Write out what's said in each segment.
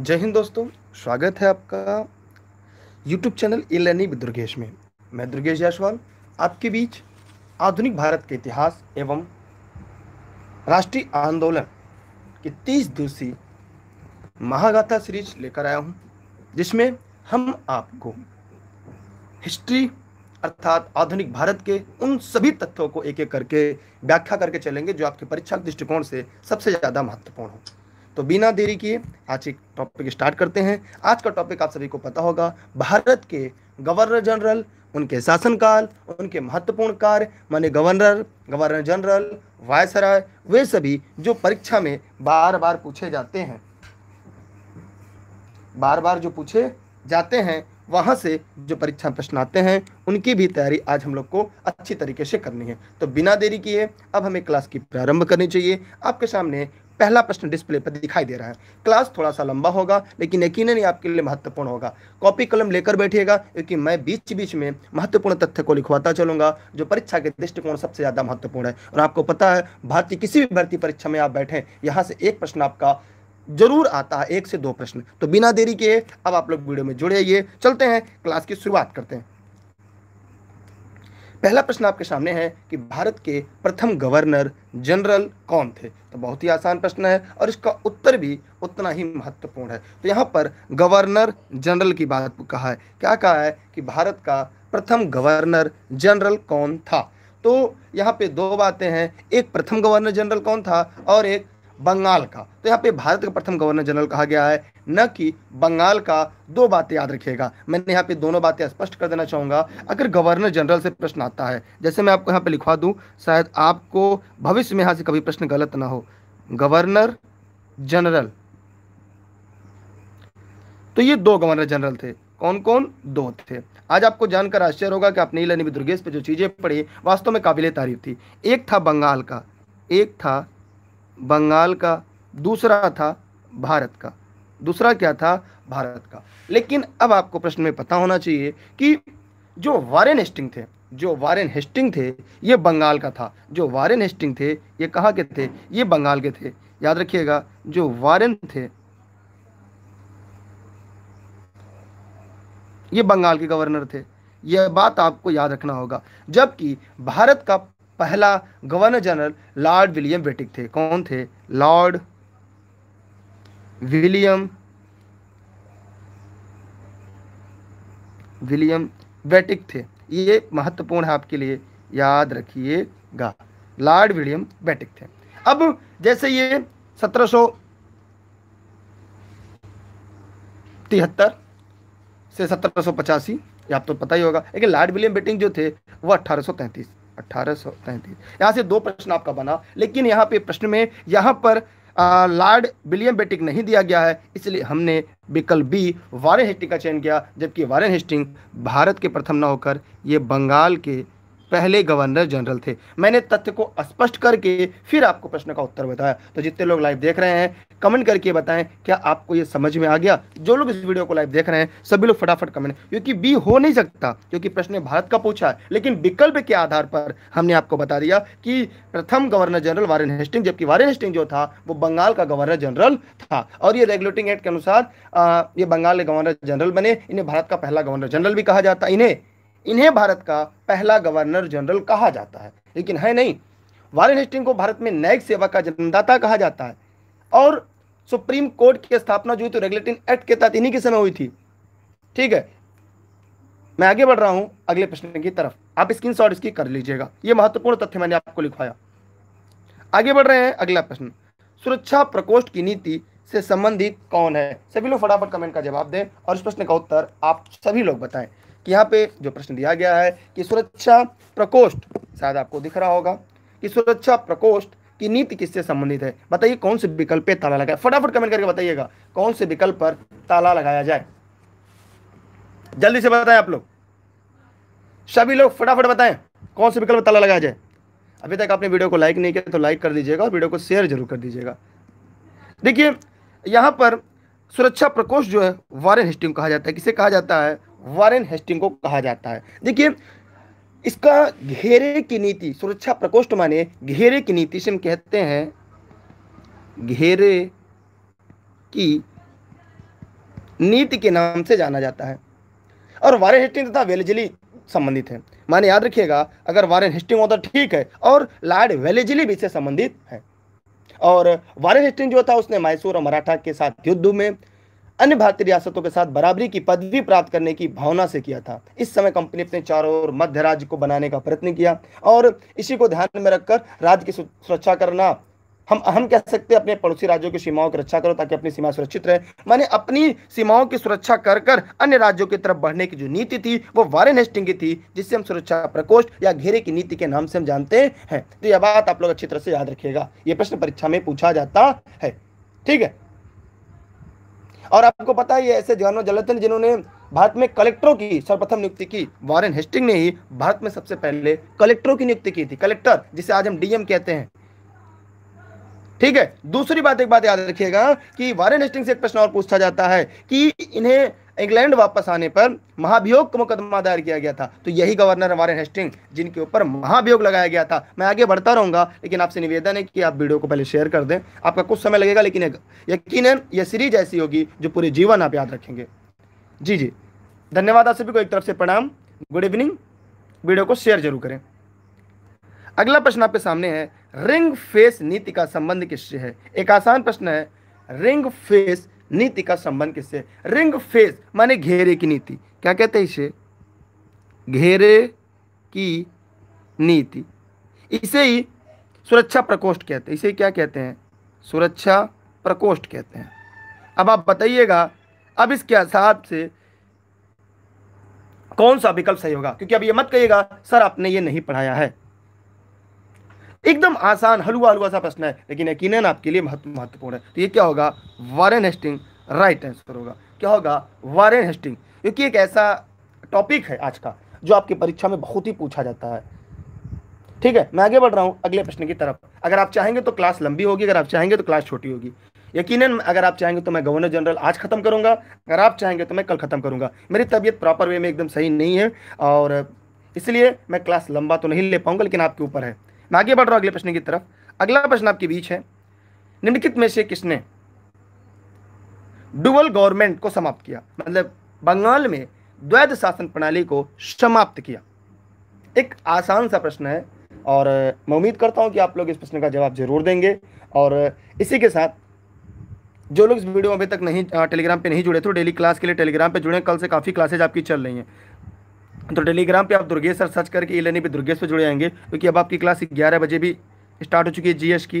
जय हिंद दोस्तों स्वागत है आपका YouTube channel a learning with Durgesh में मैं दुर्गेश जायसवाल आपके बीच आधुनिक भारत के इतिहास एवं राष्ट्रीय आंदोलन की तीस दिवसीय महागाथा सीरीज लेकर आया हूँ जिसमें हम आपको हिस्ट्री अर्थात आधुनिक भारत के उन सभी तथ्यों को एक एक करके व्याख्या करके चलेंगे जो आपके परीक्षा के दृष्टिकोण से सबसे ज़्यादा महत्वपूर्ण हो तो बिना देरी किए आज एक टॉपिक स्टार्ट करते हैं आज का टॉपिक आप सभी को पता होगा भारत के गवर्नर जनरल उनके शासनकाल उनके महत्वपूर्ण कार्य माने गवर्नर गवर्नर जनरल वायसराय वे सभी जो परीक्षा में बार बार पूछे जाते हैं बार बार जो पूछे जाते हैं वहाँ से जो परीक्षा प्रश्न आते हैं उनकी भी तैयारी आज हम लोग को अच्छी तरीके से करनी है तो बिना देरी किए अब हमें क्लास की प्रारंभ करनी चाहिए आपके सामने पहला प्रश्न डिस्प्ले पर दिखाई दे रहा है क्लास थोड़ा सा लंबा होगा लेकिन यकीन ही आपके लिए महत्वपूर्ण होगा कॉपी कलम लेकर बैठिएगा क्योंकि मैं बीच बीच में महत्वपूर्ण तथ्य को लिखवाता चलूंगा जो परीक्षा के दृष्टिकोण सबसे ज़्यादा महत्वपूर्ण है और आपको पता है भारतीय किसी भी भर्ती परीक्षा में आप बैठे यहाँ से एक प्रश्न आपका जरूर आता है एक से दो प्रश्न तो बिना देरी के अब आप लोग वीडियो में जुड़े आइए चलते हैं क्लास की शुरुआत करते हैं पहला प्रश्न आपके सामने है कि भारत के प्रथम गवर्नर जनरल कौन थे तो बहुत ही आसान प्रश्न है और इसका उत्तर भी उतना ही महत्वपूर्ण है तो यहाँ पर गवर्नर जनरल की बात कहा है क्या कहा है कि भारत का प्रथम गवर्नर जनरल कौन था तो यहाँ पे दो बातें हैं एक प्रथम गवर्नर जनरल कौन था और एक बंगाल का तो यहाँ पे भारत का प्रथम गवर्नर जनरल कहा गया है न कि बंगाल का दो बातें याद रखिएगा मैंने यहाँ पे दोनों बातें स्पष्ट कर देना चाहूंगा अगर गवर्नर जनरल से प्रश्न आता है जैसे मैं आपको यहाँ पे लिखवा दूँ शायद आपको भविष्य में यहाँ से कभी प्रश्न गलत ना हो गवर्नर जनरल तो ये दो गवर्नर जनरल थे कौन कौन दो थे आज आपको जानकर आश्चर्य होगा कि आपने नीला दुर्गेश पे जो चीज़ें पढ़ी वास्तव में काबिल तारीफ थी एक था बंगाल का एक था बंगाल का दूसरा था भारत का दूसरा क्या था भारत का लेकिन अब आपको प्रश्न में पता होना चाहिए कि जो वारेन हेस्टिंग थे जो वारेन हेस्टिंग थे ये बंगाल का था जो वारेन हेस्टिंग थे ये कहाँ के थे ये बंगाल के थे याद रखिएगा जो वारेन थे ये बंगाल के गवर्नर थे यह बात आपको याद रखना होगा जबकि भारत का पहला governor general lord William Bentinck थे कौन थे लॉर्ड विलियम विलियम बेटिक थे ये महत्वपूर्ण है आपके लिए याद रखिएगा लॉर्ड विलियम बेटिक थे अब जैसे ये सत्रह तिहत्तर से सत्रह पचासी आप तो पता ही होगा लेकिन लॉर्ड विलियम बेटिंग जो थे वो अट्ठारह अठारह सौ तैंतीस यहाँ से दो प्रश्न आपका बना लेकिन यहाँ पे प्रश्न में यहाँ पर लॉर्ड विलियम बेटिक नहीं दिया गया है इसलिए हमने विकल्प बी वारेन हेस्टिंग का चयन किया जबकि वारेन हेस्टिंग भारत के प्रथम न होकर ये बंगाल के पहले गवर्नर जनरल थे मैंने तथ्य को स्पष्ट करके फिर आपको प्रश्न का उत्तर बताया तो जितने लोग लाइव देख रहे हैं कमेंट करके बताएं क्या आपको ये समझ में आ गया जो लोग इस वीडियो को लाइव देख रहे हैं सभी लोग फटाफट कमेंट क्योंकि बी हो नहीं सकता क्योंकि प्रश्न भारत का पूछा है लेकिन विकल्प के आधार पर हमने आपको बता दिया कि प्रथम गवर्नर जनरल वारेन हेस्टिंग जबकि वारेन हेस्टिंग जो था वो बंगाल का गवर्नर जनरल था और ये रेगुलेटिंग एक्ट के अनुसार ये बंगाल के गवर्नर जनरल बने इन्हें भारत का पहला गवर्नर जनरल भी कहा जाता इन्हें इन्हें भारत का पहला गवर्नर जनरल कहा जाता है लेकिन है नहीं वारेन हेस्टिंग को भारत में न्यायिक सेवा का जन्मदाता कहा जाता है और सुप्रीम कोर्ट की स्थापना जो तो रेगुलेटिंग एक्ट के तहत इन्हीं के समय हुई थी ठीक है मैं आगे बढ़ रहा हूं अगले प्रश्न की तरफ आप स्क्रीन शॉट इसकी कर लीजिएगा यह महत्वपूर्ण तथ्य मैंने आपको लिखवाया आगे बढ़ रहे हैं अगला प्रश्न सुरक्षा प्रकोष्ठ की नीति से संबंधित कौन है सभी लोग फटाफट कमेंट का जवाब दें और इस प्रश्न का उत्तर आप सभी लोग बताएं कि यहाँ पे जो प्रश्न दिया गया है कि सुरक्षा प्रकोष्ठ शायद आपको दिख रहा होगा कि सुरक्षा प्रकोष्ठ की नीति किससे संबंधित है बताइए कौन से विकल्प पे ताला लगाया फटाफट कमेंट करके बताइएगा कौन से विकल्प पर ताला लगाया जाए जल्दी से बताएं आप लोग सभी लोग फटाफट बताएं कौन से विकल्प ताला लगाया जाए अभी तक आपने वीडियो को लाइक नहीं किया तो लाइक कर दीजिएगा और वीडियो को शेयर जरूर कर दीजिएगा देखिए यहाँ पर सुरक्षा प्रकोष्ठ जो है वारेन हिस्टिंग कहा जाता है किसे कहा जाता है वारेन हेस्टिंग को कहा जाता है देखिए इसका घेरे की नीति सुरक्षा प्रकोष्ठ माने घेरे की नीति से हम कहते हैं घेरे की नीति के नाम से जाना जाता है और वारेन हेस्टिंग तथा वेलजली संबंधित है माने याद रखिएगा अगर वारेन हेस्टिंग होता तो ठीक है और लॉर्ड वेलेजली भी इससे संबंधित है और वारेन हेस्टिंग जो था उसने मैसूर और मराठा के साथ युद्ध में अन्य भारतीय रियासतों के साथ बराबरी की पदवी प्राप्त करने की भावना से किया था इस समय कंपनी अपने चारों ओर मध्य राज्य को बनाने का प्रयत्न किया और इसी को ध्यान में रखकर राज्य की सुरक्षा करना हम हम कह सकते हैं अपने पड़ोसी राज्यों की सीमाओं की रक्षा करो ताकि अपनी सीमा सुरक्षित रहे मैंने अपनी सीमाओं की सुरक्षा कर कर अन्य राज्यों की तरफ बढ़ने की जो नीति थी वो वारेन हेस्टिंग की थी जिससे हम सुरक्षा प्रकोष्ठ या घेरे की नीति के नाम से हम जानते हैं तो यह बात आप लोग अच्छी तरह से याद रखिएगा ये प्रश्न परीक्षा में पूछा जाता है ठीक है और आपको पता है ऐसे जवानों जलतन जिन्होंने भारत में कलेक्टरों की सर्वप्रथम नियुक्ति की वारेन हेस्टिंग ने ही भारत में सबसे पहले कलेक्टरों की नियुक्ति की थी कलेक्टर जिसे आज हम डीएम कहते हैं ठीक है दूसरी बात एक बात याद रखिएगा कि वारेन हेस्टिंग से एक प्रश्न और पूछा जाता है कि इन्हें इंग्लैंड वापस आने पर महाभियोग का मुकदमा दायर किया गया था तो यही गवर्नर हमारे हेस्टिंग जिनके ऊपर महाभियोग लगाया गया था मैं आगे बढ़ता रहूंगा लेकिन आपसे निवेदन है कि आप वीडियो को पहले शेयर कर दें आपका कुछ समय लगेगा लेकिन यकीन यह सीरीज ऐसी होगी जो पूरे जीवन आप याद रखेंगे जी जी धन्यवाद आप सभी को एक तरफ से प्रणाम गुड इवनिंग वीडियो को शेयर जरूर करें अगला प्रश्न आपके सामने है रिंग फेस नीति का संबंध किससे है एक आसान प्रश्न है रिंग फेस नीति का संबंध किससे रिंग फेस माने घेरे की नीति क्या कहते हैं इसे घेरे की नीति इसे ही सुरक्षा प्रकोष्ठ कहते हैं इसे क्या कहते हैं सुरक्षा प्रकोष्ठ कहते हैं अब आप बताइएगा अब इसके हिसाब से कौन सा विकल्प सही होगा क्योंकि अब ये मत कहिएगा सर आपने ये नहीं पढ़ाया है एकदम आसान हलुआ हलुआ सा प्रश्न है लेकिन यकीन आपके लिए महत्वपूर्ण है तो ये क्या होगा वारेन हेस्टिंग राइट आंसर होगा क्या होगा वारेन हेस्टिंग क्योंकि एक ऐसा टॉपिक है आज का जो आपकी परीक्षा में बहुत ही पूछा जाता है ठीक है मैं आगे बढ़ रहा हूँ अगले प्रश्न की तरफ अगर आप चाहेंगे तो क्लास लंबी होगी अगर आप चाहेंगे तो क्लास छोटी होगी यकीनन अगर आप चाहेंगे तो मैं गवर्नर जनरल आज खत्म करूंगा अगर आप चाहेंगे तो मैं कल खत्म करूंगा मेरी तबीयत प्रॉपर वे में एकदम सही नहीं है और इसलिए मैं क्लास लंबा तो नहीं ले पाऊंगा लेकिन आपके ऊपर है मैं आगे बढ़ रहा हूँ अगले प्रश्न की तरफ अगला प्रश्न आपके बीच है निम्नलिखित में से किसने डुअल गवर्नमेंट को समाप्त किया मतलब बंगाल में द्वैध शासन प्रणाली को समाप्त किया एक आसान सा प्रश्न है और मैं उम्मीद करता हूं कि आप लोग इस प्रश्न का जवाब जरूर देंगे और इसी के साथ जो लोग इस वीडियो अभी तक नहीं टेलीग्राम पे नहीं जुड़े थे तो डेली क्लास के लिए टेलीग्राम पे जुड़े कल से काफ़ी क्लासेज आपकी चल रही हैं तो टेलीग्राम पे आप दुर्गेश सर सर्च करके ई लर्निंग पे दुर्गेश पे जुड़े आएंगे क्योंकि तो अब आपकी क्लास ग्यारह बजे भी स्टार्ट हो चुकी है जीएस की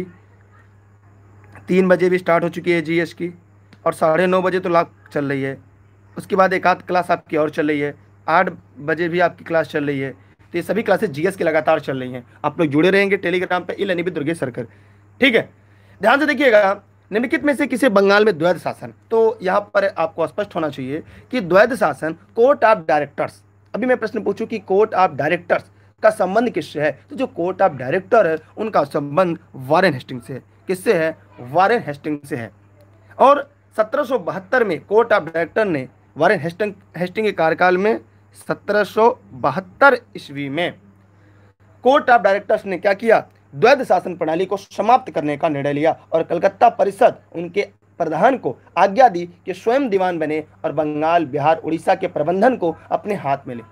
तीन बजे भी स्टार्ट हो चुकी है जीएस की और साढ़े नौ बजे तो लाख चल रही है उसके बाद एक आध क्लास आपकी और चल रही है आठ बजे भी आपकी क्लास चल रही है तो ये सभी क्लासेस जी की लगातार चल रही हैं आप लोग जुड़े रहेंगे टेलीग्राम पर ई लर्निंग पे दुर्गेश कर ठीक है ध्यान से देखिएगा निम्नलिखित में से किसे बंगाल में द्वैध शासन तो यहाँ पर आपको स्पष्ट होना चाहिए कि द्वैध शासन कोर्ट ऑफ डायरेक्टर्स अभी मैं प्रश्न पूछूं कि कोर्ट ऑफ डायरेक्टर्स का संबंध किससे है तो जो कोर्ट ऑफ डायरेक्टर है उनका संबंध वारेन हेस्टिंग से है किससे है वारेन हेस्टिंग से है और सत्रह में कोर्ट ऑफ डायरेक्टर ने वारेन हेस्टिंग हेस्टिंग के कार्यकाल में सत्रह ईस्वी में कोर्ट ऑफ डायरेक्टर्स ने क्या किया द्वैध शासन प्रणाली को समाप्त करने का निर्णय लिया और कलकत्ता परिषद उनके प्रधान को आज्ञा दी कि स्वयं दीवान बने और बंगाल बिहार उड़ीसा के प्रबंधन को अपने हाथ में ले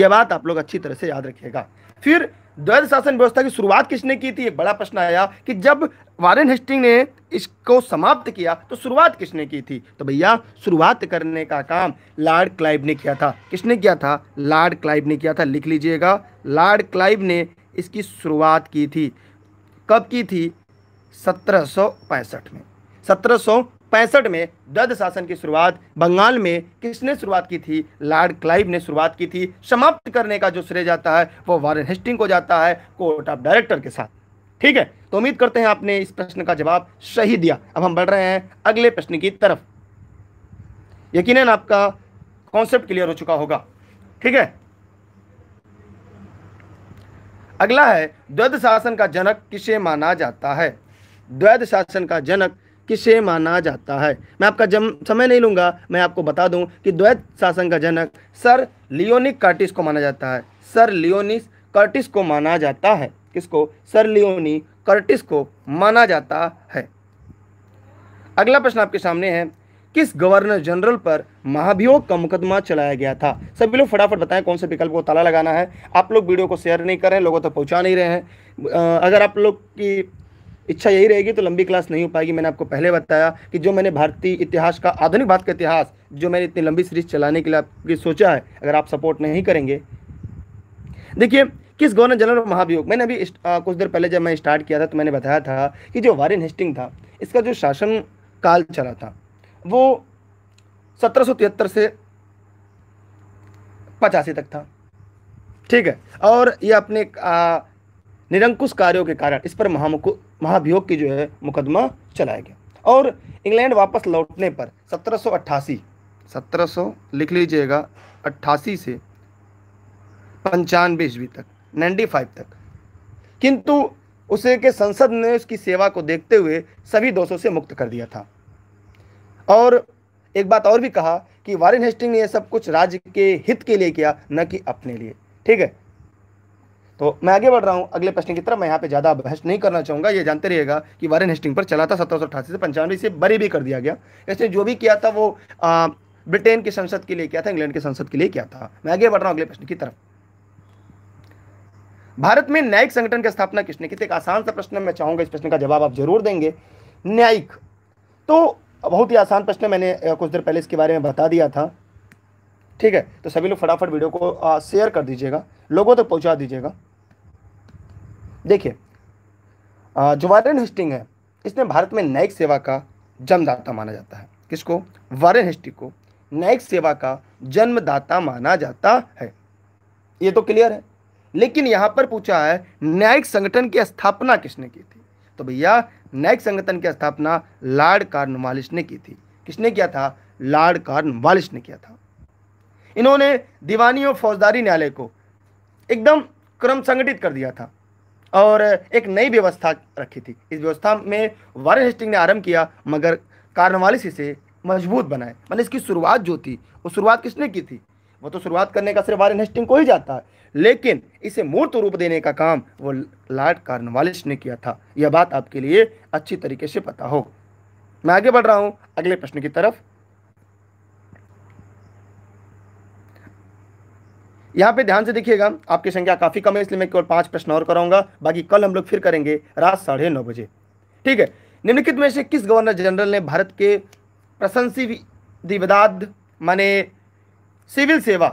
यह बात आप लोग अच्छी तरह से याद रखिएगा फिर द्वैध शासन व्यवस्था की शुरुआत किसने की थी एक बड़ा प्रश्न आया कि जब वारेन हेस्टिंग ने इसको समाप्त किया तो शुरुआत किसने की थी तो भैया शुरुआत करने का काम लॉर्ड क्लाइव ने किया था किसने किया था लॉर्ड क्लाइव ने किया था लिख लीजिएगा लॉर्ड क्लाइव ने इसकी शुरुआत की थी कब की थी सत्रह में सत्रह में दद शासन की शुरुआत बंगाल में किसने शुरुआत की थी लॉर्ड क्लाइव ने शुरुआत की थी समाप्त करने का जो श्रेय जाता है वो वारन हेस्टिंग को जाता है कोर्ट ऑफ डायरेक्टर के साथ ठीक है तो उम्मीद करते हैं आपने इस प्रश्न का जवाब सही दिया अब हम बढ़ रहे हैं अगले प्रश्न की तरफ यकीनन आपका कॉन्सेप्ट क्लियर हो चुका होगा ठीक है अगला है द्वैध शासन का जनक किसे माना जाता है द्वैध शासन का जनक किसे माना जाता है मैं आपका जम समय नहीं लूंगा मैं आपको बता दूं कि द्वैत शासन का जनक सर लियोनिक कर्टिस को माना जाता है सर लियोनिस कर्टिस को माना जाता है किसको सर लियोनी कर्टिस को माना जाता है अगला प्रश्न आपके सामने है किस गवर्नर जनरल पर महाभियोग का मुकदमा चलाया गया था सभी लोग फटाफट बताएं कौन से विकल्प को ताला लगाना है आप लोग वीडियो को शेयर नहीं करें लोगों तक तो पहुंचा नहीं रहे हैं अगर आप लोग की इच्छा यही रहेगी तो लंबी क्लास नहीं हो पाएगी मैंने आपको पहले बताया कि जो मैंने भारतीय इतिहास का आधुनिक भारत का इतिहास जो मैंने इतनी लंबी सीरीज चलाने के लिए आपके सोचा है अगर आप सपोर्ट नहीं करेंगे देखिए किस गवर्नर जनरल महाभियोग मैंने अभी कुछ देर पहले जब मैं स्टार्ट किया था तो मैंने बताया था कि जो वारिन हेस्टिंग था इसका जो शासन काल चला था वो सत्रह से पचासी तक था ठीक है और ये अपने निरंकुश कार्यों के कारण इस पर महामुकु महाभियोग की जो है मुकदमा चलाया गया और इंग्लैंड वापस लौटने पर 1788 1700 लिख लीजिएगा अट्ठासी से पंचानवे ईस्वी तक नाइन्टी फाइव तक किंतु उसे के संसद ने उसकी सेवा को देखते हुए सभी दोषों से मुक्त कर दिया था और एक बात और भी कहा कि वारिन हेस्टिंग ने यह सब कुछ राज्य के हित के लिए किया न कि अपने लिए ठीक है तो मैं आगे बढ़ रहा हूँ अगले प्रश्न की तरफ मैं यहाँ पे ज़्यादा बहस नहीं करना चाहूंगा ये जानते रहेगा कि वारेन हेस्टिंग पर चला था सत्रह से पंचानवे से बरी भी कर दिया गया इसने जो भी किया था वो ब्रिटेन की संसद के लिए किया था इंग्लैंड के संसद के लिए किया था मैं आगे बढ़ रहा हूँ अगले प्रश्न की तरफ भारत में न्यायिक संगठन की स्थापना किसने की थी एक आसान सा प्रश्न मैं चाहूंगा इस प्रश्न का जवाब आप जरूर देंगे न्यायिक तो बहुत ही आसान प्रश्न मैंने कुछ देर पहले इसके बारे में बता दिया था ठीक है तो सभी लोग फटाफट वीडियो को शेयर कर दीजिएगा लोगों तक तो पहुंचा दीजिएगा देखिए जो वारेन हेस्टिंग है इसने भारत में न्यायिक सेवा का जन्मदाता माना जाता है किसको वारेन हेस्टिंग को न्यायिक सेवा का जन्मदाता माना जाता है ये तो क्लियर है लेकिन यहाँ पर पूछा है न्यायिक संगठन की स्थापना किसने की थी तो भैया न्यायिक संगठन की स्थापना लॉर्ड कार्नवालिस ने की थी किसने किया था लॉर्ड कार्नवालिस ने किया था इन्होंने दीवानी और फौजदारी न्यायालय को एकदम क्रम संगठित कर दिया था और एक नई व्यवस्था रखी थी इस व्यवस्था में वारन हेस्टिंग ने आरंभ किया मगर कार्नवालिस इसे मजबूत बनाए मतलब इसकी शुरुआत जो थी वो शुरुआत किसने की थी वो तो शुरुआत करने का सिर्फ वारन हेस्टिंग को ही जाता है लेकिन इसे मूर्त रूप देने का काम वो लॉर्ड कार्नवालिस ने किया था यह बात आपके लिए अच्छी तरीके से पता हो मैं आगे बढ़ रहा हूँ अगले प्रश्न की तरफ यहाँ पे ध्यान से देखिएगा आपकी संख्या काफ़ी कम है इसलिए मैं केवल पांच प्रश्न और कराऊंगा बाकी कल हम लोग फिर करेंगे रात साढ़े नौ बजे ठीक है निम्नलिखित में से किस गवर्नर जनरल ने भारत के प्रशंसी दिवदाद माने सिविल सेवा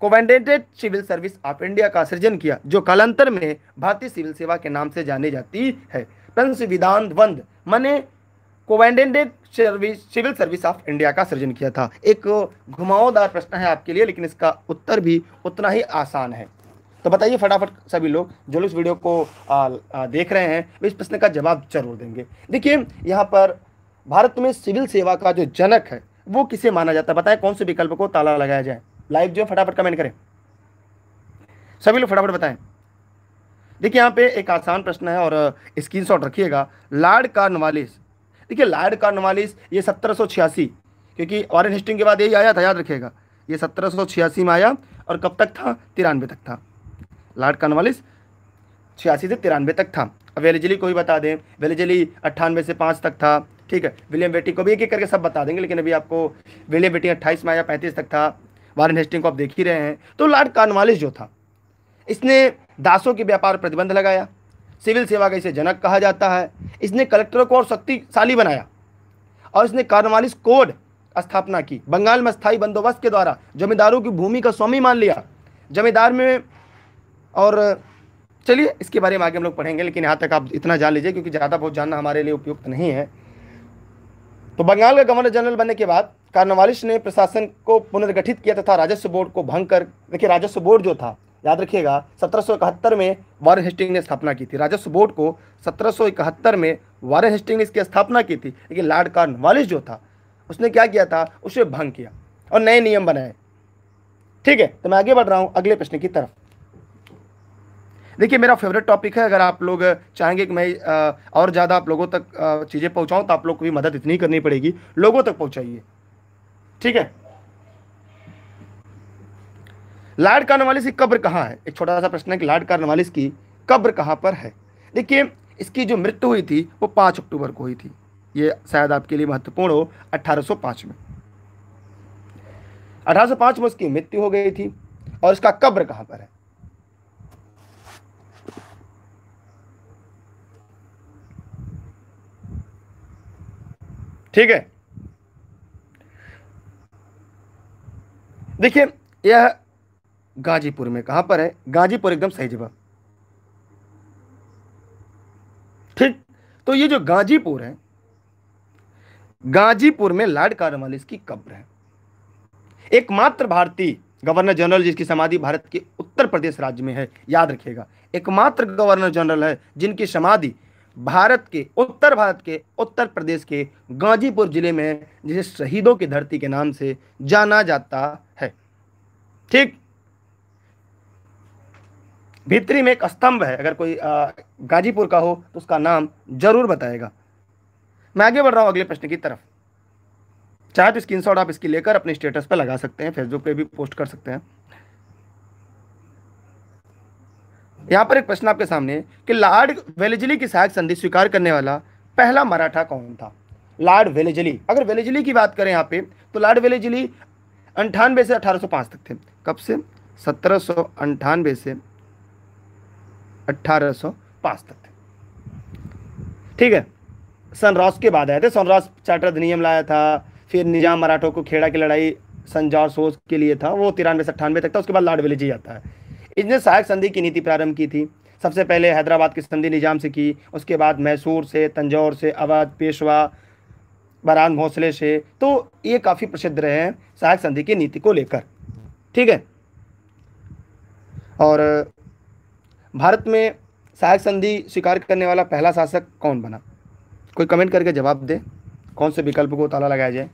covenanted civil service of India का सृजन किया जो कालांतर में भारतीय सिविल सेवा के नाम से जानी जाती है प्रंस विदान द्वंद मने covenanted service civil service of India का सृजन किया था एक घुमावदार प्रश्न है आपके लिए लेकिन इसका उत्तर भी उतना ही आसान है तो बताइए फटाफट सभी लोग जो लोग इस वीडियो को आ, आ, देख रहे हैं वे इस प्रश्न का जवाब जरूर देंगे देखिए यहाँ पर भारत में सिविल सेवा का जो जनक है वो किसे माना जाता है बताएं कौन से विकल्प को ताला लगाया जाए लाइव जो फटाफट कमेंट करें सभी लोग फटाफट बताएं देखिए यहाँ पे एक आसान प्रश्न है और स्क्रीन रखिएगा लार्ड कार्नवालिस देखिए लार्ड कार्नवालिस ये सत्रह क्योंकि ऑरेंज हेस्टिंग के बाद यही आया था याद रखिएगा ये सत्रह में आया और कब तक था तिरानवे तक था लार्ड कार्नवालिस छियासी से तिरानवे तक था अब वेलेजली को ही बता दें वेलेजली अट्ठानवे से पाँच तक था ठीक है विलियम बेटी को भी एक एक करके सब बता देंगे लेकिन अभी आपको विलियम बेटी अट्ठाईस में आया पैंतीस तक था वारन हेस्टिंग को आप देख ही रहे हैं तो लॉर्ड कार्नवालिस जो था इसने दासों के व्यापार प्रतिबंध लगाया सिविल सेवा का इसे जनक कहा जाता है इसने कलेक्टरों को और शक्तिशाली बनाया और इसने कार्नवालिस कोड स्थापना की बंगाल में स्थायी बंदोबस्त के द्वारा जमींदारों की भूमि का स्वामी मान लिया जमींदार में और चलिए इसके बारे में आगे हम लोग पढ़ेंगे लेकिन यहाँ तक आप इतना जान लीजिए क्योंकि ज़्यादा बहुत जानना हमारे लिए उपयुक्त नहीं है तो बंगाल का गवर्नर जनरल बनने के बाद कार्नवालिस ने प्रशासन को पुनर्गठित किया तथा राजस्व बोर्ड को भंग कर देखिए राजस्व बोर्ड जो था याद रखिएगा सत्रह में वारन हेस्टिंग ने स्थापना की थी राजस्व बोर्ड को सत्रह में वारन हेस्टिंग ने इसकी स्थापना की थी लेकिन लॉर्ड कार्नवालिस जो था उसने क्या किया था उसे भंग किया और नए नियम बनाए ठीक है तो मैं आगे बढ़ रहा हूं अगले प्रश्न की तरफ देखिए मेरा फेवरेट टॉपिक है अगर आप लोग चाहेंगे कि मैं और ज़्यादा आप लोगों तक चीज़ें पहुँचाऊँ तो आप लोग को भी मदद इतनी करनी पड़ेगी लोगों तक पहुँचाइए ठीक है लार्ड कार्नवालिस की कब्र कहाँ है एक छोटा सा प्रश्न है कि लार्ड कार्नवालिस की कब्र कहाँ पर है देखिए इसकी जो मृत्यु हुई थी वो पाँच अक्टूबर को हुई थी ये शायद आपके लिए महत्वपूर्ण हो 1805 में 1805 में उसकी मृत्यु हो गई थी और इसका कब्र कहाँ पर है ठीक है देखिए यह गाजीपुर में कहां पर है गाजीपुर एकदम सही जवाब ठीक तो ये जो गाजीपुर है गाजीपुर में लॉर्ड कार्नवालिस की कब्र है एकमात्र भारतीय गवर्नर जनरल जिसकी समाधि भारत के उत्तर प्रदेश राज्य में है याद रखिएगा एकमात्र गवर्नर जनरल है जिनकी समाधि भारत के उत्तर भारत के उत्तर प्रदेश के गाजीपुर जिले में जिसे शहीदों की धरती के नाम से जाना जाता है ठीक भित्री में एक स्तंभ है अगर कोई गाजीपुर का हो तो उसका नाम जरूर बताएगा मैं आगे बढ़ रहा हूँ अगले प्रश्न की तरफ चाहे तो स्क्रीन आप इसकी लेकर अपने स्टेटस पर लगा सकते हैं फेसबुक पे भी पोस्ट कर सकते हैं यहाँ पर एक प्रश्न आपके सामने कि लॉर्ड वेलेजली की सहायक संधि स्वीकार करने वाला पहला मराठा कौन था लॉर्ड वेलेजली अगर वेलेजली की बात करें यहाँ पे तो लॉर्ड वेलेजली अंठानवे से 1805 तक थे कब से सत्रह से 1805 तक ठीक है सनरॉस के बाद आए थे सनरॉस चार्टर अधिनियम लाया था फिर निजाम मराठों को खेड़ा की लड़ाई संजार सोच के लिए था वो तिरानवे से अट्ठानवे तक था उसके बाद लाड विलेजी आता है इसने सहायक संधि की नीति प्रारंभ की थी सबसे पहले हैदराबाद की संधि निजाम से की उसके बाद मैसूर से तंजौर से अवध पेशवा बरान भोसले से तो ये काफ़ी प्रसिद्ध रहे हैं सहायक संधि की नीति को लेकर ठीक है और भारत में सहायक संधि स्वीकार करने वाला पहला शासक कौन बना कोई कमेंट करके जवाब दे कौन से विकल्प को ताला लगाया जाए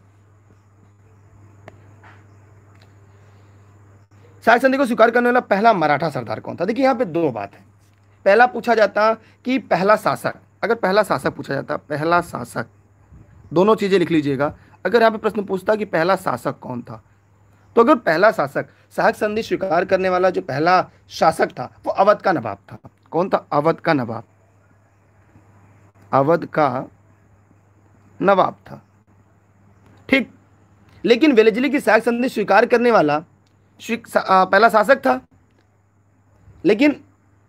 सहायक संधि को स्वीकार करने वाला पहला मराठा सरदार कौन था देखिए यहाँ पे दो बात है पहला पूछा जाता कि पहला शासक अगर पहला शासक पूछा जाता पहला शासक दोनों चीज़ें लिख लीजिएगा अगर यहाँ पे प्रश्न पूछता कि पहला शासक कौन था तो अगर पहला शासक साहक संधि स्वीकार करने वाला जो पहला शासक था वो अवध का नवाब था कौन था अवध का नवाब अवध का नवाब था ठीक लेकिन वेलेजली की साग संधि स्वीकार करने वाला पहला शासक था लेकिन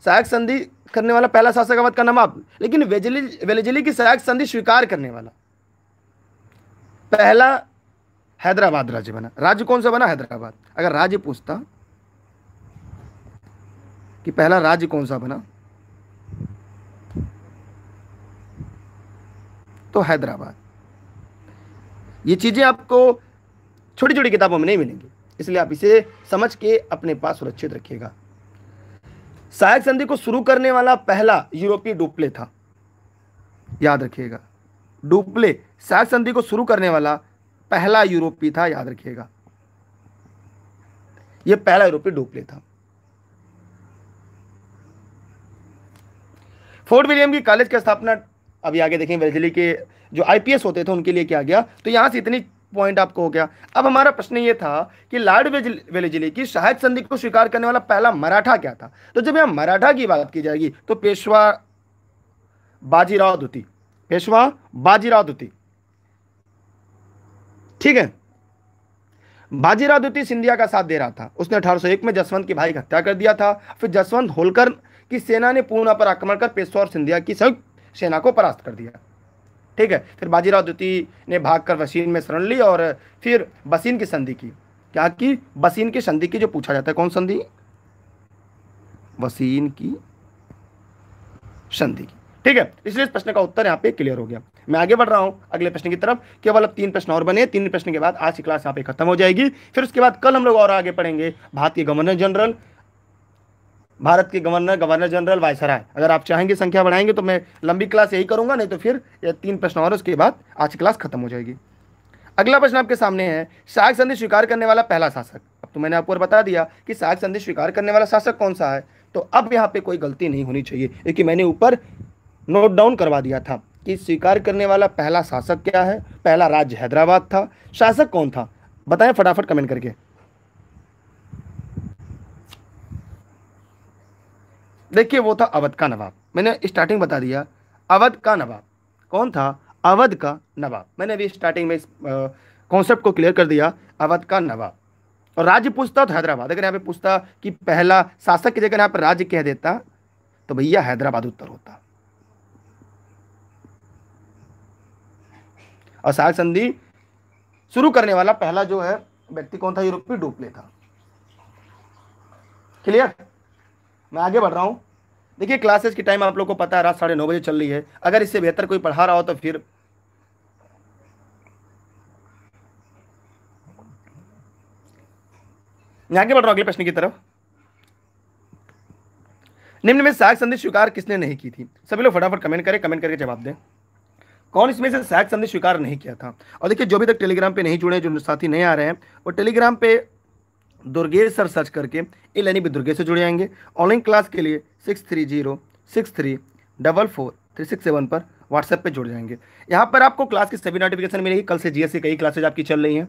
सहायक संधि करने वाला पहला शासक अवध का नवाब लेकिन वेलेजली की सहायक संधि स्वीकार करने वाला पहला हैदराबाद राज्य बना राज्य कौन सा बना हैदराबाद अगर राज्य पूछता कि पहला राज्य कौन सा बना तो हैदराबाद ये चीज़ें आपको छोटी छोटी किताबों में नहीं मिलेंगी इसलिए आप इसे समझ के अपने पास सुरक्षित रखिएगा सहायक संधि को शुरू करने वाला पहला यूरोपीय डुप्ले था याद रखिएगा डुप्ले सहायक संधि को शुरू करने वाला पहला यूरोपी था याद रखिएगा यह पहला यूरोपी डोपले था फोर्ट विलियम की कॉलेज की स्थापना अभी आगे देखें वेजली के जो आईपीएस होते थे उनके लिए क्या गया तो यहां से इतनी पॉइंट आपको हो गया अब हमारा प्रश्न ये था कि लॉर्ड वेलेजिले की शायद संधि को स्वीकार करने वाला पहला मराठा क्या था तो जब यहां मराठा की बात की जाएगी तो पेशवा बाजीराव दुती पेशवा बाजीराव दुती ठीक है बाजीराव द्वितीय सिंधिया का साथ दे रहा था उसने 1801 में जसवंत की भाई की हत्या कर दिया था फिर जसवंत होलकर की सेना ने पूना पर आक्रमण कर पेशवा और सिंधिया की संयुक्त सेना को परास्त कर दिया ठीक है फिर बाजीराव द्वितीय ने भागकर वसीन में शरण ली और फिर बसीन की संधि की क्या कि बसीन की संधि की जो पूछा जाता है कौन संधि वसीन की संधि की ठीक है इसलिए इस प्रश्न का उत्तर यहाँ पे क्लियर हो गया मैं आगे बढ़ रहा हूँ अगले प्रश्न की तरफ केवल अब तीन प्रश्न और बने तीन प्रश्न के बाद आज की क्लास यहाँ पे खत्म हो जाएगी फिर उसके बाद कल हम लोग और आगे पढ़ेंगे भारतीय गवर्नर जनरल भारत के गवर्नर गवर्नर जनरल वायसराय अगर आप चाहेंगे संख्या बढ़ाएंगे तो मैं लंबी क्लास यही करूंगा नहीं तो फिर ये तीन प्रश्न और उसके बाद आज की क्लास खत्म हो जाएगी अगला प्रश्न आपके सामने है शाह संधि स्वीकार करने वाला पहला शासक अब तो मैंने आपको और बता दिया कि शाह संधि स्वीकार करने वाला शासक कौन सा है तो अब यहाँ पे कोई गलती नहीं होनी चाहिए क्योंकि मैंने ऊपर नोट डाउन करवा दिया था कि स्वीकार करने वाला पहला शासक क्या है पहला राज्य हैदराबाद था शासक कौन था बताएं फटाफट कमेंट करके देखिए वो था अवध का नवाब मैंने स्टार्टिंग बता दिया अवध का नवाब कौन था अवध का नवाब मैंने अभी स्टार्टिंग में इस कॉन्सेप्ट को क्लियर कर दिया अवध का नवाब और राज्य पूछता तो हैदराबाद अगर यहाँ पे पूछता कि पहला शासक की जगह यहाँ पर राज्य कह देता तो भैया हैदराबाद उत्तर होता साग संधि शुरू करने वाला पहला जो है व्यक्ति कौन था यूरोपी डुप्ले था क्लियर मैं आगे बढ़ रहा हूँ देखिए क्लासेस की टाइम आप लोग को पता है रात साढ़े नौ बजे चल रही है अगर इससे बेहतर कोई पढ़ा रहा हो तो फिर मैं आगे बढ़ रहा हूँ अगले प्रश्न की तरफ निम्न में साग संधि स्वीकार किसने नहीं की थी सभी लोग फटाफट कमेंट करें कमेंट करके जवाब दें कौन इसमें से सहायक संधि स्वीकार नहीं किया था और देखिए जो भी तक टेलीग्राम पे नहीं जुड़े जो साथी नहीं आ रहे हैं वो टेलीग्राम पे दुर्गेश सर सर्च करके ए लैनी भी दुर्गेश से जुड़ जाएंगे ऑनलाइन क्लास के लिए six three zero six three double four three six seven पर व्हाट्सएप पे जुड़ जाएंगे यहाँ पर आपको क्लास की सभी नोटिफिकेशन मिलेगी कल से जीएस की कई क्लासेज आपकी चल रही हैं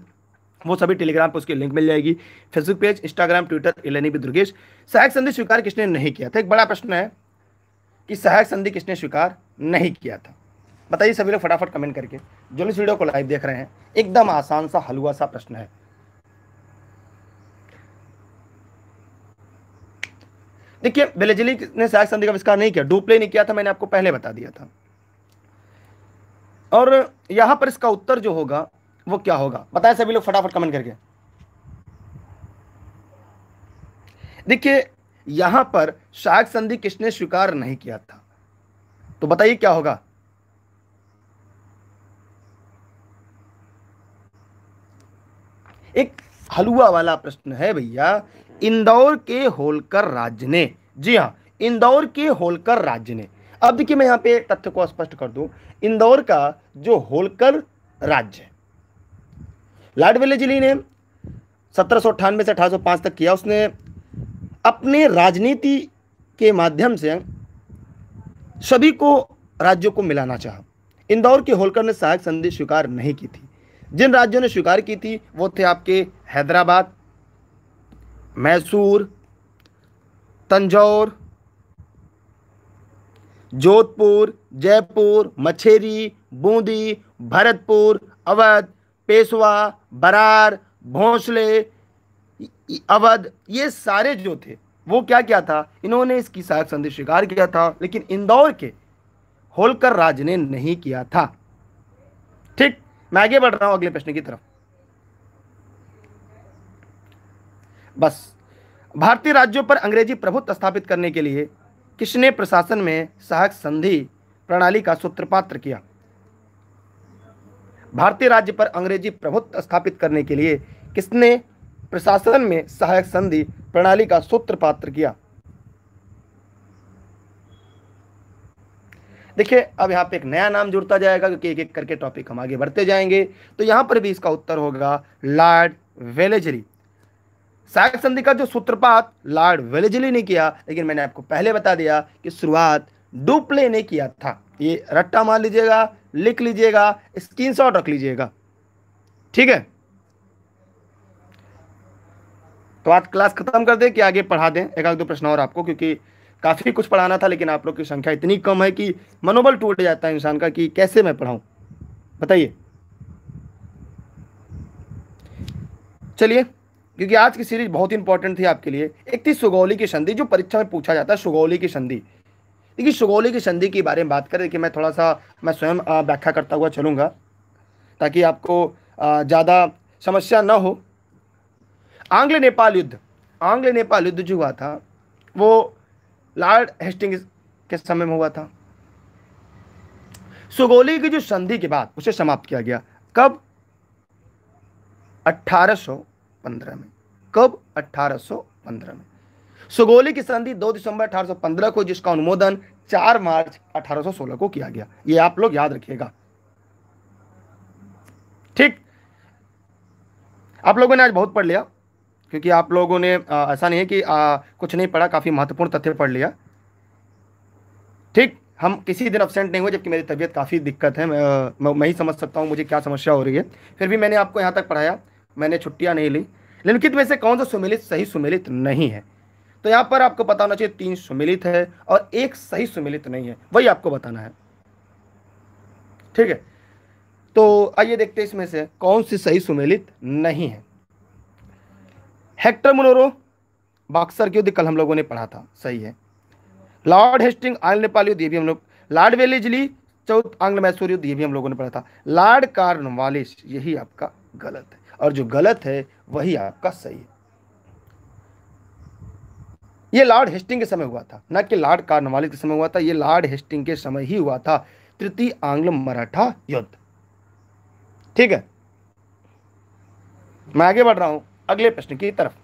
वो सभी टेलीग्राम पर उसकी लिंक मिल जाएगी फेसबुक पेज इंस्टाग्राम ट्विटर इलेनी भी दुर्गेश सहायक संधि स्वीकार किसने नहीं किया था एक बड़ा प्रश्न है कि सहायक संधि किसने स्वीकार नहीं किया था बताइए सभी लोग फटाफट कमेंट करके जो इस वीडियो को लाइव देख रहे हैं एकदम आसान सा हलवा सा प्रश्न है देखिए बेलेजली ने सहायक संधि का आविष्कार नहीं किया डुप्ले ने किया था मैंने आपको पहले बता दिया था और यहां पर इसका उत्तर जो होगा वो क्या होगा बताए सभी लोग फटाफट कमेंट करके देखिए यहां पर सहायक संधि किसने स्वीकार नहीं किया था तो बताइए क्या होगा एक हलवा वाला प्रश्न है भैया इंदौर के होलकर राज्य ने जी हाँ इंदौर के होलकर राज्य ने अब देखिए मैं यहाँ पे तथ्य को स्पष्ट कर दूं इंदौर का जो होलकर राज्य है लाडवेले जिले ने सत्रह से अठारह तक किया उसने अपने राजनीति के माध्यम से सभी को राज्यों को मिलाना चाहा इंदौर के होलकर ने सहायक संधि स्वीकार नहीं की थी जिन राज्यों ने स्वीकार की थी वो थे आपके हैदराबाद मैसूर तंजौर जोधपुर जयपुर मछेरी बूंदी भरतपुर अवध पेशवा बरार भोंसले अवध ये सारे जो थे वो क्या क्या था इन्होंने इसकी साख संधि स्वीकार किया था लेकिन इंदौर के होलकर राज ने नहीं किया था मैं आगे बढ़ रहा हूं अगले प्रश्न की तरफ बस भारतीय राज्यों पर अंग्रेजी प्रभुत्व स्थापित करने के लिए किसने प्रशासन में सहायक संधि प्रणाली का सूत्रपात्र किया भारतीय राज्य पर अंग्रेजी प्रभुत्व स्थापित करने के लिए किसने प्रशासन में सहायक संधि प्रणाली का सूत्रपात्र किया देखिए अब यहाँ पे एक नया नाम जुड़ता जाएगा क्योंकि एक एक करके टॉपिक हम आगे बढ़ते जाएंगे तो यहाँ पर भी इसका उत्तर होगा लॉर्ड वेलेजरी सहायक संधि का जो सूत्रपात लॉर्ड वेलेजरी ने किया लेकिन मैंने आपको पहले बता दिया कि शुरुआत डुप्ले ने किया था ये रट्टा मार लीजिएगा लिख लीजिएगा स्क्रीनशॉट रख लीजिएगा ठीक है तो आज क्लास खत्म कर दें कि आगे पढ़ा दें एक आध दो प्रश्न और आपको क्योंकि काफ़ी कुछ पढ़ाना था लेकिन आप लोग की संख्या इतनी कम है कि मनोबल टूट जाता है इंसान का कि कैसे मैं पढ़ाऊं बताइए चलिए क्योंकि आज की सीरीज बहुत इंपॉर्टेंट थी आपके लिए एक थी सुगौली की संधि जो परीक्षा में पूछा जाता है सुगौली की संधि देखिए सुगौली की संधि के बारे में बात करें कि मैं थोड़ा सा मैं स्वयं व्याख्या करता हुआ चलूंगा ताकि आपको ज़्यादा समस्या न हो आंग्ल नेपाल युद्ध आंग्ल नेपाल युद्ध जो हुआ था वो लॉर्ड हेस्टिंग के समय में हुआ था सुगोली की जो संधि के बाद उसे समाप्त किया गया कब 1815 में कब 1815 में सुगोली की संधि 2 दिसंबर 1815 को जिसका अनुमोदन 4 मार्च 1816 को किया गया ये आप लोग याद रखिएगा ठीक आप लोगों ने आज बहुत पढ़ लिया क्योंकि आप लोगों ने आ, ऐसा नहीं है कि आ, कुछ नहीं पढ़ा काफ़ी महत्वपूर्ण तथ्य पढ़ लिया ठीक हम किसी दिन अपसेंट नहीं हुए जबकि मेरी तबीयत काफ़ी दिक्कत है मैं, मैं ही समझ सकता हूँ मुझे क्या समस्या हो रही है फिर भी मैंने आपको यहाँ तक पढ़ाया मैंने छुट्टियाँ नहीं ली निम्नलिखित में से कौन सा सुमिलित सही सुमिलित नहीं है तो यहाँ पर आपको पता होना चाहिए तीन सुमिलित है और एक सही सुमिलित नहीं है वही आपको बताना है ठीक है तो आइए देखते हैं इसमें से कौन सी सही सुमिलित नहीं है हेक्टर मुनोरो बाक्सर की युद्ध कल हम लोगों ने पढ़ा था सही है लॉर्ड हेस्टिंग आंग्ल नेपाल युद्ध ये भी हम लोग लॉर्ड वेलेजली चौथ आंग्ल मैसूर युद्ध ये भी हम लोगों ने पढ़ा था लॉर्ड कार्नवालिस यही आपका गलत है और जो गलत है वही आपका सही है ये लॉर्ड हेस्टिंग के समय हुआ था न कि लॉर्ड कार्नवालिस के समय हुआ था ये लॉर्ड हेस्टिंग के समय ही हुआ था तृतीय आंग्ल मराठा युद्ध ठीक है मैं आगे बढ़ रहा हूं अगले प्रश्न की तरफ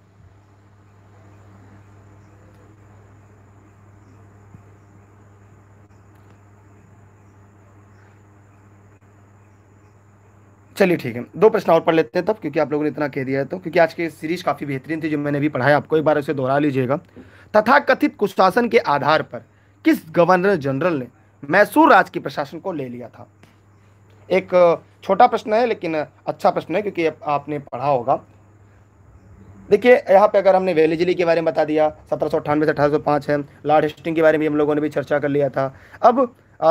चलिए ठीक है दो प्रश्न और पढ़ लेते हैं तब क्योंकि आप लोगों ने इतना कह दिया है तो क्योंकि आज की सीरीज काफ़ी बेहतरीन थी जो मैंने भी पढ़ाया आपको एक बार उसे दोहरा लीजिएगा तथा कथित कुशासन के आधार पर किस गवर्नर जनरल ने मैसूर राज के प्रशासन को ले लिया था एक छोटा प्रश्न है लेकिन अच्छा प्रश्न है क्योंकि आपने पढ़ा होगा देखिए यहाँ पे अगर हमने जिले के बारे में बता दिया सत्रह सौ से अठारह है लॉर्ड हेस्टिंग के बारे में हम लोगों ने भी चर्चा कर लिया था अब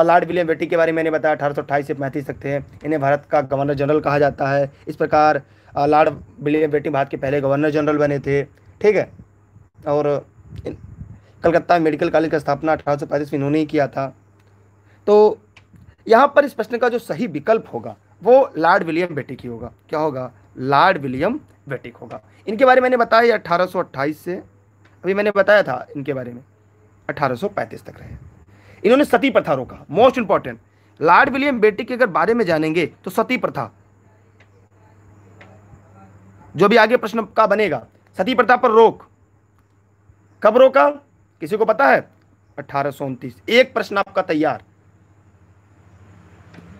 लॉर्ड विलियम बेटी के बारे में मैंने बताया अठारह से पैंतीस तक थे इन्हें भारत का गवर्नर जनरल कहा जाता है इस प्रकार लॉर्ड विलियम बेटी भारत के पहले गवर्नर जनरल बने थे ठीक है और कलकत्ता मेडिकल कॉलेज का स्थापना अठारह में इन्होंने ही किया था तो यहाँ पर इस प्रश्न का जो सही विकल्प होगा वो लॉर्ड विलियम बेटिक ही होगा क्या होगा लॉर्ड विलियम बेटिक होगा इनके बारे में मैंने बताया अट्ठारह से अभी मैंने बताया था इनके बारे में 1835 तक रहे इन्होंने सती प्रथा रोका most important lord William Bentinck के अगर बारे में जानेंगे तो सती प्रथा जो भी आगे प्रश्न का बनेगा सती प्रथा पर रोक कब रोका किसी को पता है अट्ठारह एक प्रश्न आपका तैयार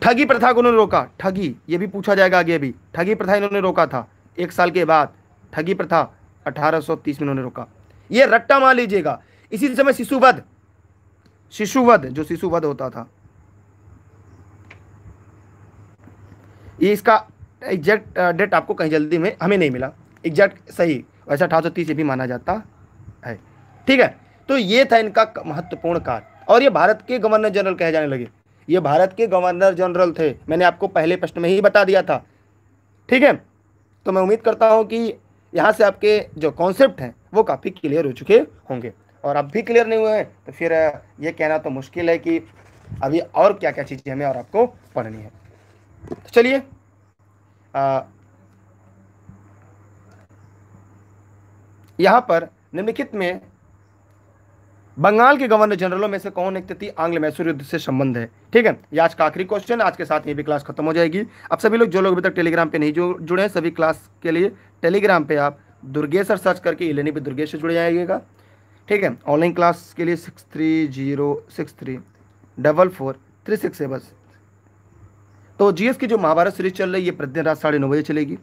ठगी प्रथा को उन्होंने रोका ठगी ये भी पूछा जाएगा आगे अभी ठगी प्रथा इन्होंने रोका था एक साल के बाद ठगी प्रथा 1830 में इन्होंने रोका ये रट्टा मान लीजिएगा इसी समय शिशुवध शिशुवध जो शिशुवध होता था ये इसका एग्जैक्ट डेट uh, आपको कहीं जल्दी में हमें नहीं मिला एग्जैक्ट सही वैसे अठारह सौ भी माना जाता है ठीक है तो ये था इनका महत्वपूर्ण कार्य और ये भारत के गवर्नर जनरल कहे जाने लगे ये भारत के गवर्नर जनरल थे मैंने आपको पहले प्रश्न में ही बता दिया था ठीक है तो मैं उम्मीद करता हूँ कि यहाँ से आपके जो कॉन्सेप्ट हैं वो काफ़ी क्लियर हो चुके होंगे और अब भी क्लियर नहीं हुए हैं तो फिर ये कहना तो मुश्किल है कि अभी और क्या क्या चीज़ें हमें और आपको पढ़नी है तो चलिए यहाँ पर निम्नलिखित में बंगाल के गवर्नर जनरलों में से कौन एक तथी आंग्ल मैसूर युद्ध से संबंध है ठीक है ये आज का आखिरी क्वेश्चन आज के साथ ये भी क्लास खत्म हो जाएगी अब सभी लोग जो लोग अभी तक टेलीग्राम पे नहीं जो जुड़े हैं सभी क्लास के लिए टेलीग्राम पे आप दुर्गेश्वर सर्च करके इलेनी पे दुर्गेश जुड़ जाइएगा ठीक है ऑनलाइन क्लास के लिए six three zero six three double four three six है बस तो जीएस की जो महाभारत सीरीज चल रही है प्रतिदिन रात साढ़े नौ बजे चलेगी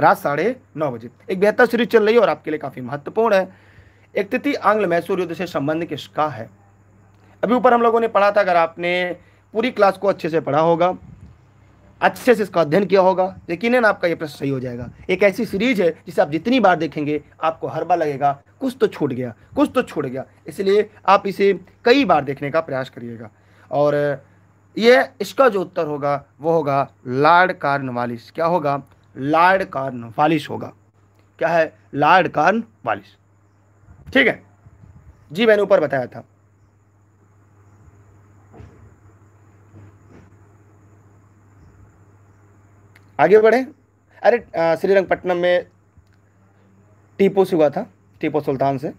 रात साढ़े नौ बजे एक बेहतर सीरीज चल रही है और आपके लिए काफ़ी महत्वपूर्ण है एक तिथि आंग्ल मैसूर युद्ध से संबंध किसका है अभी ऊपर हम लोगों ने पढ़ा था अगर आपने पूरी क्लास को अच्छे से पढ़ा होगा अच्छे से इसका अध्ययन किया होगा यकीन आपका ये प्रश्न सही हो जाएगा एक ऐसी सीरीज है जिसे आप जितनी बार देखेंगे आपको हर बार लगेगा कुछ तो छूट गया कुछ तो छूट गया इसलिए आप इसे कई बार देखने का प्रयास करिएगा और यह इसका जो उत्तर होगा वो होगा लाड कार्नवालिस क्या होगा लार्ड कार्न वालिश होगा क्या है लार्ड कार्न वालिश ठीक है जी मैंने ऊपर बताया था आगे बढ़े अरे श्रीरंगपट्टनम में टीपू से हुआ था टीपू सुल्तान से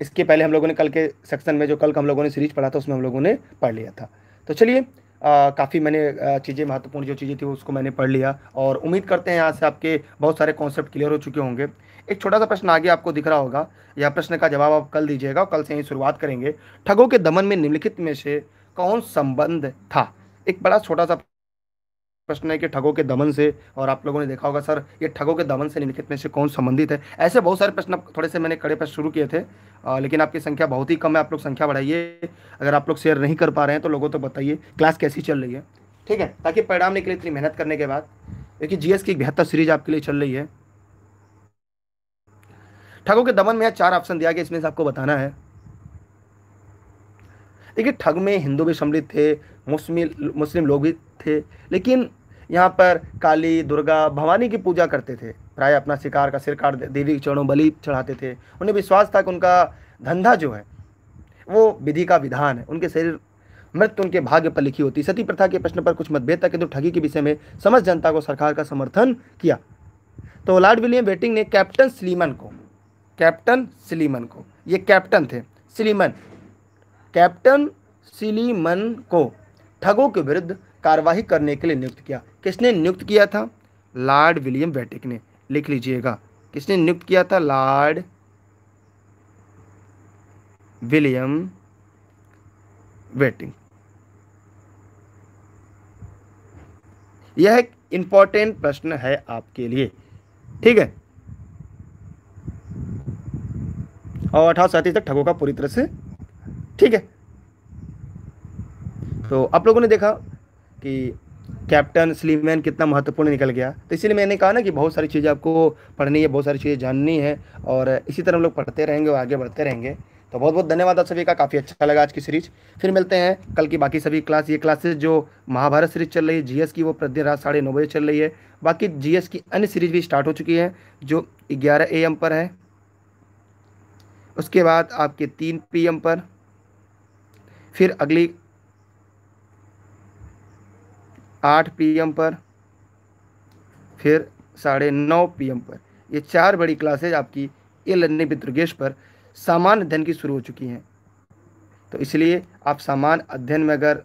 इसके पहले हम लोगों ने कल के सेक्शन में जो कल हम लोगों ने सीरीज पढ़ा था उसमें हम लोगों ने पढ़ लिया था तो चलिए काफ़ी मैंने चीज़ें महत्वपूर्ण जो चीज़ें थी उसको मैंने पढ़ लिया और उम्मीद करते हैं यहाँ से आपके बहुत सारे कॉन्सेप्ट क्लियर हो चुके होंगे एक छोटा सा प्रश्न आगे आपको दिख रहा होगा यह प्रश्न का जवाब आप कल दीजिएगा और कल से ही शुरुआत करेंगे ठगों के दमन में निम्नलिखित में से कौन संबंध था एक बड़ा छोटा सा प्रश्न है कि ठगों के दमन से और आप लोगों ने देखा होगा सर ये ठगों के दमन से निम्नलिखित में से कौन संबंधित है ऐसे बहुत सारे प्रश्न थोड़े से मैंने कड़े पर शुरू किए थे आ, लेकिन आपकी संख्या बहुत ही कम है आप लोग संख्या बढ़ाइए अगर आप लोग शेयर नहीं कर पा रहे हैं तो लोगों तो बताइए क्लास कैसी चल रही है ठीक है ताकि परिणाम निकले इतनी मेहनत करने के बाद देखिए जी की बेहतर सीरीज आपके लिए चल रही है ठगों के दमन में यहाँ चार ऑप्शन दिया गया इसमें से आपको बताना है देखिए ठग में हिंदू भी सम्मिलित थे मुस्लिम मुस्लिम लोग भी थे लेकिन यहाँ पर काली दुर्गा भवानी की पूजा करते थे प्राय अपना शिकार का सिरकार देवी के चरणों बलि चढ़ाते थे उन्हें विश्वास था कि उनका धंधा जो है वो विधि का विधान है उनके शरीर मृत्यु उनके भाग्य पर लिखी होती सती प्रथा के प्रश्न पर कुछ मतभेद था किंतु ठगी के विषय में समस्त जनता को सरकार का समर्थन किया तो लॉर्ड विलियम बेटिंग ने कैप्टन सिलीमन को कैप्टन सिलीमन को ये कैप्टन थे सिलीमन कैप्टन सिलीमन को ठगों के विरुद्ध कार्यवाही करने के लिए नियुक्त किया किसने नियुक्त किया था लॉर्ड विलियम बैटिक ने लिख लीजिएगा किसने नियुक्त किया था लॉर्ड विलियम वेटिंग यह एक इंपॉर्टेंट प्रश्न है आपके लिए ठीक है और अठारह सैंतीस तक ठगों का पूरी तरह से ठीक है तो आप लोगों ने देखा कि कैप्टन स्लीमैन कितना महत्वपूर्ण निकल गया तो इसीलिए मैंने कहा ना कि बहुत सारी चीज़ें आपको पढ़नी है बहुत सारी चीज़ें जाननी है और इसी तरह हम लोग पढ़ते रहेंगे और आगे बढ़ते रहेंगे तो बहुत बहुत धन्यवाद आप सभी का काफ़ी अच्छा लगा आज की सीरीज फिर मिलते हैं कल की बाकी सभी क्लास ये क्लासेज जो महाभारत सीरीज चल रही है जीएस की वो प्रतिदिन रात साढ़े नौ बजे चल रही है बाकी जीएस की अन्य सीरीज भी स्टार्ट हो चुकी है जो ग्यारह ए पर है उसके बाद आपके तीन पी पर फिर अगली आठ पी पर फिर साढ़े नौ पी पर ये चार बड़ी क्लासेज आपकी ए लर्निंग पितृगेश दुर्गेश पर सामान्य अध्ययन की शुरू हो चुकी हैं तो इसलिए आप सामान्य अध्ययन में अगर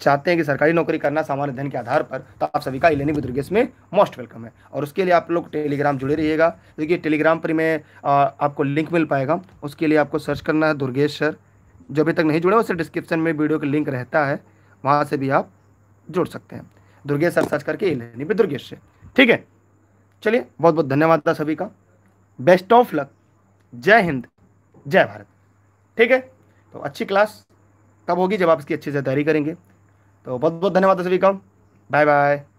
चाहते हैं कि सरकारी नौकरी करना सामान्य अध्ययन के आधार पर तो आप सभी का इलेनी बुद्रगेस में मोस्ट वेलकम है और उसके लिए आप लोग टेलीग्राम जुड़े रहिएगा क्योंकि टेलीग्राम पर मैं आपको लिंक मिल पाएगा उसके लिए आपको सर्च करना है दुर्गेश सर जो अभी तक नहीं जुड़े उसे डिस्क्रिप्शन में वीडियो का लिंक रहता है वहाँ से भी आप जुड़ सकते हैं दुर्गेश सर सर्च करके लेनी पे दुर्गेश से ठीक है चलिए बहुत बहुत धन्यवाद था सभी का बेस्ट ऑफ लक जय हिंद जय भारत ठीक है तो अच्छी क्लास तब होगी जब आप इसकी अच्छे से तैयारी करेंगे तो बहुत बहुत धन्यवाद सभी का बाय बाय